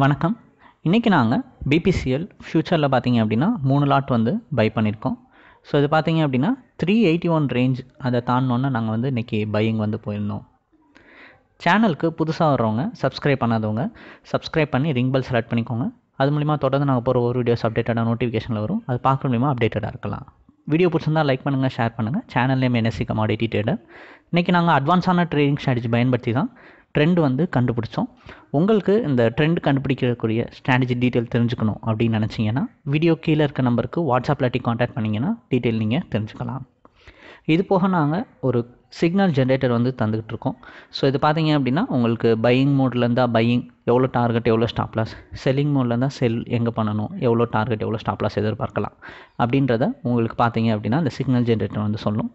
வணக்கம் இன்றைக்கி நாங்கள் பிபிசிஎல் ஃப்யூச்சரில் பார்த்தீங்க அப்படின்னா மூணு லாட் வந்து பை பண்ணியிருக்கோம் ஸோ இது பார்த்தீங்க அப்படின்னா த்ரீ எயிட்டி ஒன் ரேஞ்ச் அதை தாண்டினோன்னு நாங்கள் வந்து இன்றைக்கி பையிங் வந்து போயிருந்தோம் சேனலுக்கு புதுசாக வர்றவங்க சப்ஸ்கிரைப் பண்ணாதவங்க சப்ஸ்கிரைப் பண்ணி ரிங் பெல் செலக்ட் பண்ணிக்கோங்க அது மூலிமா தொடர்ந்து நாங்கள் போகிற ஒரு வீடியோஸ் அப்டேட்டடாக நோட்டிஃபிகேஷனில் வரும் அது பார்க்க மூலிமா அப்டேட்டடாக இருக்கலாம் வீடியோ பிடிச்சிருந்தால் லைக் பண்ணுங்கள் ஷேர் பண்ணுங்கள் channel name NSC commodity trader இன்றைக்கி நாங்கள் அட்வான்ஸான ட்ரேடிங் ஸ்ட்ராட்டஜி பயன்படுத்தி தான் ட்ரெண்ட் வந்து கண்டுபிடிச்சோம் உங்களுக்கு இந்த ட்ரெண்ட் கண்டுபிடிக்கக்கூடிய ஸ்ட்ராட்டஜி டீட்டெயில் தெரிஞ்சுக்கணும் அப்படின்னு நினச்சிங்கன்னா வீடியோ கீழே இருக்க நம்பருக்கு வாட்ஸ்அப்பில் காண்டாக்ட் பண்ணிங்கன்னா டீட்டெயில் நீங்கள் தெரிஞ்சுக்கலாம் இது போக நாங்கள் ஒரு சிக்னல் ஜென்ரேட்டர் வந்து தந்துக்கிட்டு இருக்கோம் ஸோ இது பார்த்தீங்க அப்படின்னா உங்களுக்கு பையிங் மோட்லேருந்தா இருந்தால் பையிங் எவ்வளோ டார்கெட் எவ்வளோ ஸ்டாப்லாஸ் செல்லிங் மோட்ல இருந்தால் செல் எங்கே பண்ணணும் எவ்வளோ டார்கெட் எவ்வளோ ஸ்டாப்லாஸ் எதிர்பார்க்கலாம் அப்படின்றத உங்களுக்கு பார்த்தீங்க அப்படின்னா அந்த சிக்னல் ஜென்ரேட்டர் வந்து சொல்லும்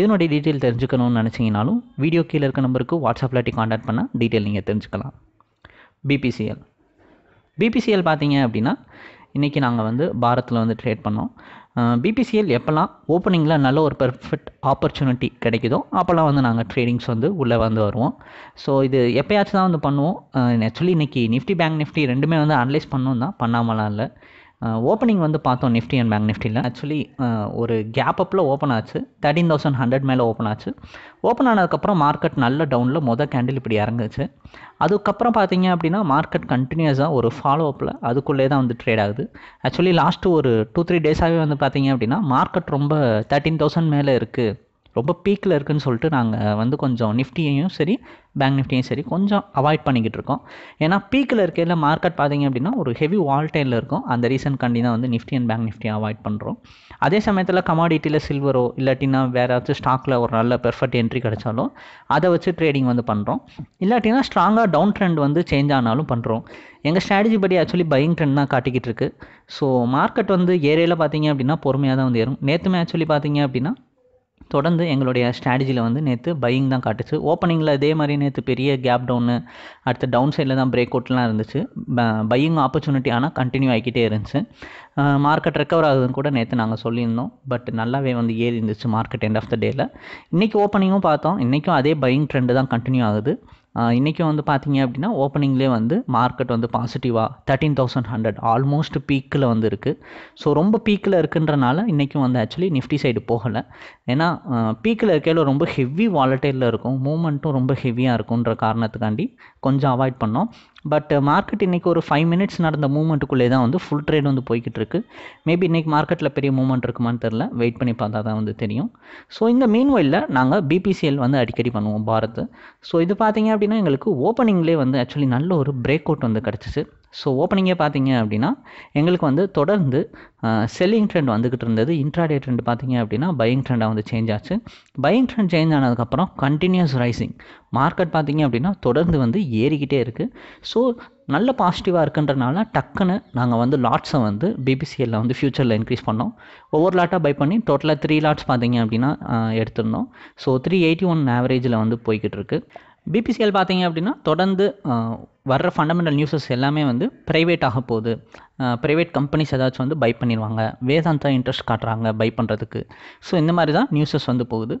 இதனுடைய டீட்டெயில் தெரிஞ்சுக்கணும்னு நினச்சிங்கனாலும் வீடியோ கீழே இருக்க நம்பருக்கு வாட்ஸ்அப்பில் காண்டாக்ட் பண்ணால் டீட்டெயில் நீங்கள் தெரிஞ்சுக்கலாம் பிபிசிஎல் பிபிசிஎல் பார்த்தீங்க அப்படின்னா இன்றைக்கி நாங்கள் வந்து பாரத்தில் வந்து ட்ரேட் பண்ணோம் பிபிசிஎல் எப்போல்லாம் ஓப்பனிங்கில் நல்ல ஒரு பெர்ஃபெக்ட் ஆப்பர்ச்சுனிட்டி கிடைக்குதோ அப்போல்லாம் வந்து நாங்கள் ட்ரேடிங்ஸ் வந்து உள்ளே வந்து வருவோம் ஸோ இது எப்போயாச்சும் தான் வந்து பண்ணுவோம் ஆக்சுவலி இன்றைக்கி நிஃப்டி பேங்க் நிஃப்டி ரெண்டுமே வந்து அனலைஸ் பண்ணணும் தான் பண்ணாமலாம் இல்லை ஓப்பனிங் வந்து பார்த்தோம் நிஃப்டி அண்ட் பேங்க் நிஃப்டியில் ஆக்சுவலி ஒரு கேப் அப்பில் ஓப்பன் ஆச்சு தேர்ட்டீன் தௌசண்ட் ஹண்ட்ரட் மேலே ஓப்பன் ஆச்சு ஓப்பன் ஆனதுக்கப்புறம் மார்க்கெட் நல்ல டவுனில் மொதல் கேண்டில் இப்படி இறங்குச்சு அதுக்கப்புறம் பார்த்தீங்க அப்படின்னா மார்க்கெட் கண்டினியூஸாக ஒரு ஃபாலோ அப்பில் அதுக்குள்ளே தான் வந்து ட்ரேட் ஆகுது ஆக்சுவலி லாஸ்ட்டு ஒரு டூ த்ரீ டேஸாகவே வந்து பார்த்தீங்க அப்படின்னா மார்க்கெட் ரொம்ப தேர்ட்டீன் தௌசண்ட் மேலே இருக்குது ரொம்ப பீக்கில் இருக்குதுன்னு சொல்லிட்டு நாங்கள் வந்து கொஞ்சம் நிஃப்டியையும் சரி பேங்க் நிஃப்டியும் சரி கொஞ்சம் அவாய்ட் பண்ணிக்கிட்டு இருக்கோம் ஏன்னா பீக்கில் இருக்கையில் மார்க்கெட் பார்த்திங்க அப்படின்னா ஒரு ஹெவி வால்டைனில் இருக்கும் அந்த ரீசன் கண்டி தான் வந்து நிஃப்டி அண்ட் பேங்க் நிஃப்டியை அவாய்ட் பண்ணுறோம் அதே சமயத்தில் கமாடிட்டியில் சில்வரோ இல்லாட்டினா வேறு ஏதாச்சும் ஸ்டாக்கில் ஒரு நல்ல பெர்ஃபெக்ட் என்ட்ரி கிடைச்சாலும் அதை வச்சு ட்ரேடிங் வந்து பண்ணுறோம் இல்லாட்டினா ஸ்ட்ராங்காக டவுன் ட்ரெண்ட் வந்து சேஞ்ச் ஆனாலும் பண்ணுறோம் எங்கள் ஸ்ட்ராட்டஜி படி ஆக்சுவலி பையிங் ட்ரெண்ட் தான் காட்டிக்கிட்டு இருக்குது ஸோ மார்க்கெட் வந்து ஏரியாவில் பார்த்தீங்க அப்படின்னா பொறுமையாக தான் வந்து ஏறும் நேற்றுமே ஆக்சுவலி பார்த்தீங்க அப்படின்னா தொடர்ந்து எங்களுடைய ஸ்ட்ராட்டஜியில் வந்து நேற்று பையிங் தான் காட்டுச்சு ஓப்பனிங்கில் இதே மாதிரி நேற்று பெரிய கேப் டவுனு அடுத்து டவுன் சைடில் தான் பிரேக் அவுட்லாம் இருந்துச்சு பையிங் ஆப்பர்ச்சுனிட்டி ஆனால் கண்டினியூ ஆகிக்கிட்டே இருந்துச்சு மார்க்கெட் ரெக்கவர் ஆகுதுன்னு கூட நேற்று நாங்கள் சொல்லியிருந்தோம் பட் நல்லாவே வந்து ஏறி இருந்துச்சு மார்க்கெட் எண்ட் ஆஃப் த டேயில் இன்றைக்கி ஓப்பனிங்கும் பார்த்தோம் இன்றைக்கும் அதே பையிங் ட்ரெண்டு தான் கண்டினியூ ஆகுது இன்றைக்கும் வந்து பார்த்தீங்க அப்படின்னா ஓப்பனிங்லேயே வந்து மார்க்கெட் வந்து பாசிட்டிவாக தேர்ட்டீன் தௌசண்ட் ஹண்ட்ரட் ஆல்மோஸ்ட் பீக்கில் வந்து இருக்குது ஸோ ரொம்ப பீக்கில் இருக்குன்றனால இன்றைக்கும் வந்து ஆக்சுவலி நிஃப்டி சைடு போகலை ஏன்னா பீக்கில் இருக்கையில் ரொம்ப ஹெவி வாலட்டைலில் இருக்கும் மூமெண்ட்டும் ரொம்ப ஹெவியாக இருக்கும்ன்ற காரணத்துக்காண்டி கொஞ்சம் அவாய்ட் பண்ணோம் பட் மார்க்கெட் இன்றைக்கி ஒரு ஃபைவ் மினிட்ஸ் நடந்த மூமெண்ட்டுக்குள்ளே தான் வந்து ஃபுல் ட்ரேட் வந்து போய்கிட்டு இருக்கு மேபி இன்றைக்கி மார்க்கெட்டில் பெரிய மூமெண்ட் இருக்குமான்னு தெரில வெயிட் பண்ணி பார்த்தா தான் வந்து தெரியும் ஸோ இந்த மீன் வயலில் நாங்கள் பிபிசிஎல் வந்து அடிக்கடி பண்ணுவோம் பாரத் ஸோ இது பார்த்தீங்க அப்படின்னா எங்களுக்கு ஓப்பனிங்லேயே வந்து ஆக்சுவலி நல்ல ஒரு பிரேக் அவுட் வந்து கிடச்சிச்சு ஸோ ஓப்பனிங்கே பார்த்தீங்க அப்படின்னா எங்களுக்கு வந்து தொடர்ந்து செல்லிங் ட்ரெண்ட் வந்துக்கிட்டு இருந்தது இன்ட்ராடே ட்ரெண்ட் பார்த்தீங்க அப்படின்னா பையிங் ட்ரெண்டாக வந்து சேஞ்ச் ஆச்சு பையிங் ட்ரெண்ட் சேஞ்ச் ஆனதுக்கப்புறம் கண்டினியூஸ் ரைசிங் மார்க்கெட் பார்த்தீங்க அப்படின்னா தொடர்ந்து வந்து ஏறிக்கிட்டே இருக்குது ஸோ நல்ல பாசிட்டிவாக இருக்குன்றனால டக்குன்னு நாங்கள் வந்து லாட்ஸை வந்து பிபிசிஎல்ல வந்து ஃப்யூச்சரில் இன்க்ரீஸ் பண்ணோம் ஒவ்வொரு லாட்டாக பை பண்ணி டோட்டலாக த்ரீ லாட்ஸ் பார்த்தீங்க அப்படின்னா எடுத்திருந்தோம் ஸோ த்ரீ எயிட்டி ஒன் ஆவரேஜில் வந்து போய்கிட்டு இருக்குது பிபிசிஎல் பார்த்தீங்க அப்படின்னா தொடர்ந்து வர்ற ஃபண்டமெண்டல் நியூஸஸ் எல்லாமே வந்து ப்ரைவேட் ஆக போகுது ப்ரைவேட் கம்பெனிஸ் ஏதாச்சும் வந்து பை பண்ணிடுவாங்க வேதாந்தா இன்ட்ரெஸ்ட் காட்டுறாங்க பை பண்ணுறதுக்கு ஸோ இந்த மாதிரி தான் நியூஸஸ் வந்து போகுது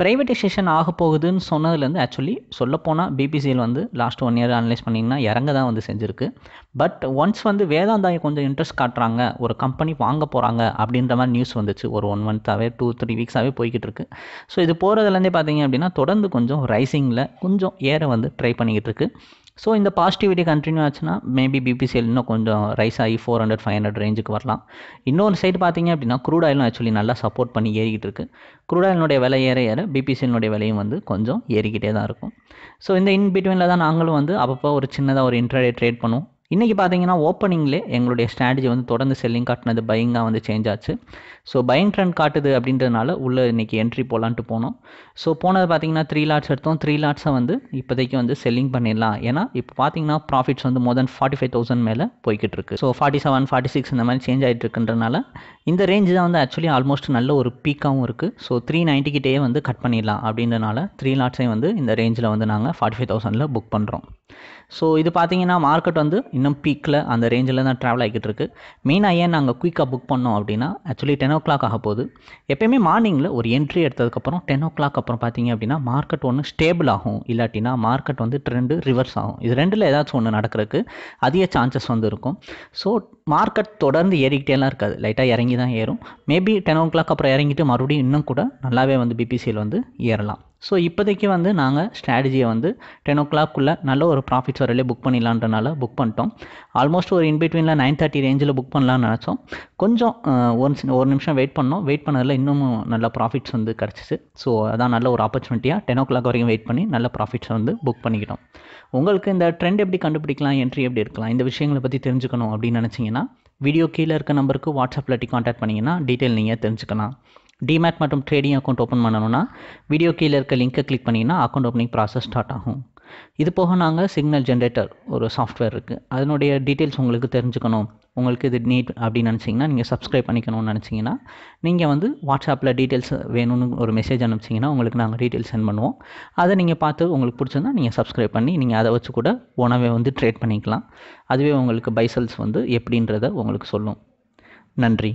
பிரைவேட்டைசேஷன் ஆக போகுதுன்னு சொன்னதுலேருந்து ஆக்சுவலி சொல்லப்போனால் பிபிசியில் வந்து லாஸ்ட் ஒன் இயர் அனலைஸ் பண்ணிங்கன்னா இறங்க தான் வந்து செஞ்சுருக்கு பட் ஒன்ஸ் வந்து வேதாந்தாயை கொஞ்சம் இன்ட்ரெஸ்ட் காட்டுறாங்க ஒரு கம்பெனி வாங்க போகிறாங்க அப்படின்ற மாதிரி நியூஸ் வந்துச்சு ஒரு ஒன் மந்த்தாகவே டூ த்ரீ வீக்ஸாகவே போய்கிட்டு இருக்கு ஸோ இது போகிறதுலேருந்தே பார்த்தீங்க அப்படின்னா தொடர்ந்து கொஞ்சம் ரைசிங்கில் கொஞ்சம் ஏற வந்து ட்ரை பண்ணிக்கிட்டு இருக்குது ஸோ இந்த பாசிட்டிவிட்டி கண்டினியூ ஆச்சுன்னா மேபி பிபிசிஎல் இன்னும் கொஞ்சம் ரைஸ் ஆகி ஃபோர் ஹண்ட்ரட் ஃபைவ் ஹண்ட்ரட் ரேஞ்சுக்கு வரலாம் இன்னொரு சைடு பார்த்தீங்க அப்படின்னா க்ரூட் ஆயிலும் ஆக்சுவலி நல்லா சப்போர்ட் பண்ணி ஏறிக்கிட்டு இருக்குது க்ரூட் ஆயிலினுடைய விலை ஏற ஏற பிபிசிஎல்னுடைய விலையும் வந்து கொஞ்சம் ஏறிக்கிட்டே தான் இருக்கும் ஸோ இந்த இன் பிட்வீனில் தான் நாங்களும் வந்து அப்பப்போ ஒரு சின்னதாக ஒரு இன்ட்ரடே ட்ரேட் பண்ணுவோம் இன்றைக்கி பார்த்தீங்கன்னா ஓப்பனிங்லே எங்களுடைய ஸ்ட்ராட்டஜி வந்து தொடர்ந்து செல்லிங் காட்டினது பையிங்காக வந்து சேஞ்ச் ஆச்சு ஸோ பையிங் ட்ரெண்ட் காட்டுது அப்படின்றதுனால உள்ளே இன்றைக்கி என்ட்ரி போகலான்ட்டு போனோம் ஸோ போனது பார்த்தீங்கன்னா த்ரீ லாட்ஸ் எடுத்தோம் த்ரீ லாட்ஸை வந்து இப்போதைக்கு வந்து செல்லிங் பண்ணிடலாம் ஏன்னா இப்போ பார்த்தீங்கன்னா ப்ராஃபிட்ஸ் வந்து more than forty five thousand மேலே போய்கிட்டு இருக்கு so forty seven forty six இந்த மாதிரி சேஞ்ச் ஆகிட்டு இருக்குன்றனால இந்த ரேஞ்ச் தான் வந்து ஆக்சுவலி ஆல்மோஸ்ட் நல்ல ஒரு பீக்காகவும் இருக்குது ஸோ த்ரீ நைன்ட்டிக்கிட்டே வந்து கட் பண்ணிடலாம் அப்படின்றனால த்ரீ லாட்ஸையும் வந்து இந்த ரேஞ்சில் வந்து நாங்கள் ஃபார்ட்டி ஃபைவ் தௌசண்டில் புக் பண்ணுறோம் ஸோ இது பார்த்தீங்கன்னா மார்க்கெட் வந்து இன்னும் பீக்கில் அந்த ரேஞ்சில் தான் ட்ராவல் ஆகிக்கிட்டு இருக்கு மெயினாக ஏன் நாங்கள் குயிக்காக புக் பண்ணோம் அப்படின்னா ஆக்சுவலி டென் ஓ கிளாக் ஆக போகுது எப்பயுமே மார்னிங்கில் ஒரு என்ட்ரி எடுத்ததுக்கப்புறம் டென் ஓ கிளாக் அப்புறம் பார்த்தீங்க அப்படின்னா மார்க்கெட் ஒன்று ஸ்டேபிள் ஆகும் இல்லாட்டினா மார்க்கெட் வந்து ட்ரெண்டு ரிவர்ஸ் ஆகும் இது ரெண்டில் ஏதாச்சும் ஒன்று நடக்கிறதுக்கு அதிக சான்சஸ் வந்து இருக்கும் ஸோ மார்க்கெட் தொடர்ந்து ஏறிக்கிட்டேலாம் இருக்காது லைட்டாக இறங்கி தான் ஏறும் மேபி டென் ஓ கிளாக் அப்புறம் இறங்கிட்டு மறுபடியும் இன்னும் கூட நல்லாவே வந்து பிபிசியில் வந்து ஏறலாம் ஸோ இப்போதைக்கு வந்து நாங்கள் ஸ்ட்ராட்டஜியை வந்து டென் ஓ கிளாக்குள்ளே நல்ல ஒரு ப்ராஃபிட்ஸ் வரையிலே புக் பண்ணிடலான்றனால புக் பண்ணிட்டோம் ஆல்மோஸ்ட் ஒரு இன்பிட்வீனில் நைன் தேர்ட்டி ரேஞ்சில் புக் பண்ணலான்னு நினச்சோம் கொஞ்சம் ஒரு ஒரு நிமிஷம் வெயிட் பண்ணோம் வெயிட் பண்ணதில் இன்னும் நல்ல ப்ராஃபிட்ஸ் வந்து கிடச்சிச்சு ஸோ அதான் நல்ல ஒரு ஆப்பர்ச்சுனிட்டியாக டென் ஓ கிளாக் வரைக்கும் வெயிட் பண்ணி நல்ல ப்ராஃபிட்ஸ் வந்து புக் பண்ணிக்கிட்டோம் உங்களுக்கு இந்த ட்ரெண்ட் எப்படி கண்டுபிடிக்கலாம் என்ட்ரி எப்படி இருக்கலாம் இந்த விஷயங்களை பற்றி தெரிஞ்சுக்கணும் அப்படின்னு நினச்சிங்கன்னா வீடியோ கீழே இருக்க நம்பருக்கு வாட்ஸ்அப்பில் காண்டாக்ட் பண்ணிங்கன்னா டீட்டெயில் நீங்கள் தெரிஞ்சுக்கலாம் டிமேட் மற்றும் ட்ரேடிங் அக்கௌண்ட் ஓப்பன் பண்ணணும்னா வீடியோ கீழே இருக்க லிங்க்கை கிளிக் பண்ணிங்கன்னா அக்கௌண்ட் ஓப்பனிங் ப்ராசஸ் ஸ்டார்ட் ஆகும் இது போக நாங்கள் சிக்னல் ஜென்ரேட்டர் ஒரு சாஃப்ட்வேர் இருக்குது அதனுடைய டீட்டெயில்ஸ் உங்களுக்கு தெரிஞ்சுக்கணும் உங்களுக்கு இது நீட் அப்படின்னு நினச்சிங்கன்னா நீங்கள் சப்ஸ்கிரைப் பண்ணிக்கணும்னு நினச்சிங்கன்னா நீங்கள் வந்து வாட்ஸ்அப்பில் டீட்டெயில்ஸ் வேணும்னு ஒரு மெசேஜ் அனுப்பிச்சிங்கன்னா உங்களுக்கு நாங்கள் டீட்டெயில்ஸ் சென்ட் பண்ணுவோம் அதை நீங்கள் பார்த்து உங்களுக்கு பிடிச்சிருந்தா நீங்கள் சப்ஸ்கிரைப் பண்ணி நீங்கள் அதை வச்சு கூட உணவை வந்து ட்ரேட் பண்ணிக்கலாம் அதுவே உங்களுக்கு பைசல்ஸ் வந்து எப்படின்றத உங்களுக்கு சொல்லும் நன்றி